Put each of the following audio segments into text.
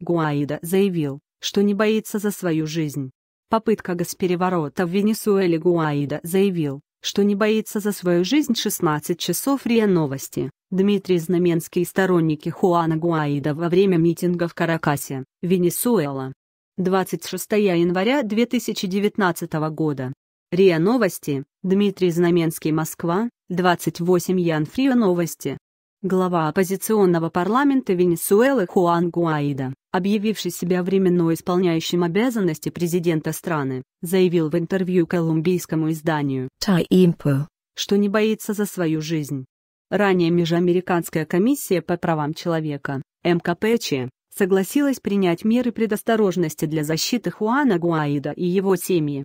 Гуаида заявил, что не боится за свою жизнь. Попытка госпереворота в Венесуэле Гуаида заявил, что не боится за свою жизнь 16 часов РИА Новости. Дмитрий Знаменский и сторонники Хуана Гуаида во время митинга в Каракасе, Венесуэла. 26 января 2019 года. РИА Новости, Дмитрий Знаменский Москва, 28 Янфрио Новости. Глава оппозиционного парламента Венесуэлы Хуан Гуаида объявивший себя временно исполняющим обязанности президента страны, заявил в интервью колумбийскому изданию Таимпо, что не боится за свою жизнь. Ранее Межамериканская комиссия по правам человека, МКПЧ, согласилась принять меры предосторожности для защиты Хуана Гуаида и его семьи.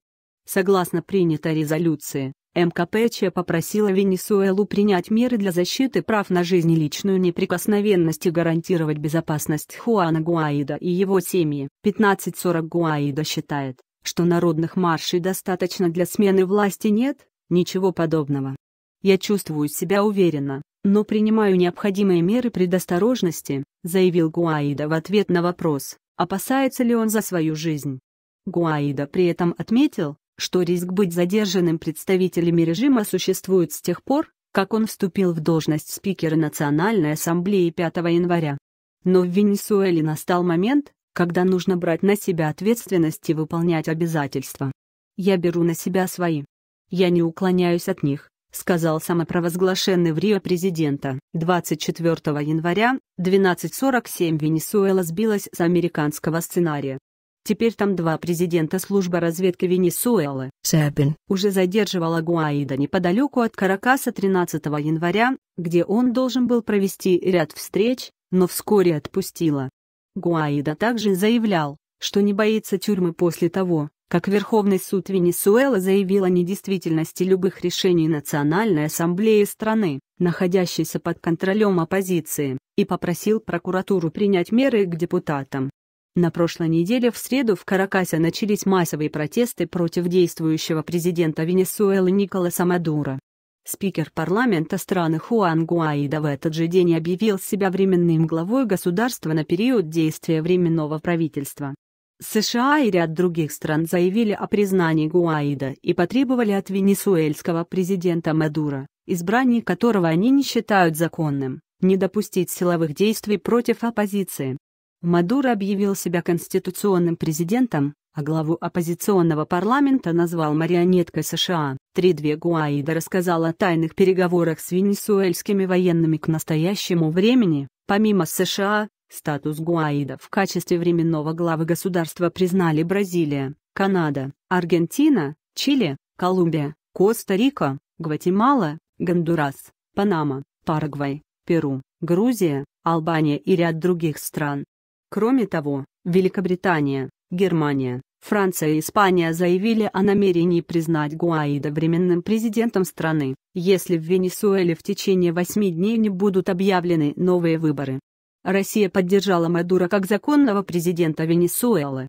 Согласно принятой резолюции, МКПЧ попросила Венесуэлу принять меры для защиты прав на жизнь и личную неприкосновенность и гарантировать безопасность Хуана Гуаида и его семьи. 1540 Гуаида считает, что народных маршей достаточно для смены власти нет, ничего подобного. Я чувствую себя уверенно, но принимаю необходимые меры предосторожности, заявил Гуаида в ответ на вопрос, опасается ли он за свою жизнь. Гуаида при этом отметил, что риск быть задержанным представителями режима существует с тех пор, как он вступил в должность спикера Национальной Ассамблеи 5 января. Но в Венесуэле настал момент, когда нужно брать на себя ответственность и выполнять обязательства. «Я беру на себя свои. Я не уклоняюсь от них», — сказал самопровозглашенный в Рио президента. 24 января, 12.47 Венесуэла сбилась с американского сценария. Теперь там два президента служба разведки Венесуэлы, Себин, уже задерживала Гуаида неподалеку от Каракаса 13 января, где он должен был провести ряд встреч, но вскоре отпустила. Гуаида также заявлял, что не боится тюрьмы после того, как Верховный суд Венесуэлы заявил о недействительности любых решений Национальной ассамблеи страны, находящейся под контролем оппозиции, и попросил прокуратуру принять меры к депутатам, на прошлой неделе в среду в Каракасе начались массовые протесты против действующего президента Венесуэлы Николаса Мадура. Спикер парламента страны Хуан Гуаида в этот же день объявил себя временным главой государства на период действия временного правительства. США и ряд других стран заявили о признании Гуаида и потребовали от венесуэльского президента Мадура, избрание которого они не считают законным, не допустить силовых действий против оппозиции. Мадуро объявил себя конституционным президентом, а главу оппозиционного парламента назвал марионеткой США. Тридве Гуаида рассказал о тайных переговорах с венесуэльскими военными к настоящему времени. Помимо США, статус Гуаида в качестве временного главы государства признали Бразилия, Канада, Аргентина, Чили, Колумбия, Коста-Рика, Гватемала, Гондурас, Панама, Парагвай, Перу, Грузия, Албания и ряд других стран. Кроме того, Великобритания, Германия, Франция и Испания заявили о намерении признать Гуаида временным президентом страны, если в Венесуэле в течение восьми дней не будут объявлены новые выборы. Россия поддержала Мадура как законного президента Венесуэлы.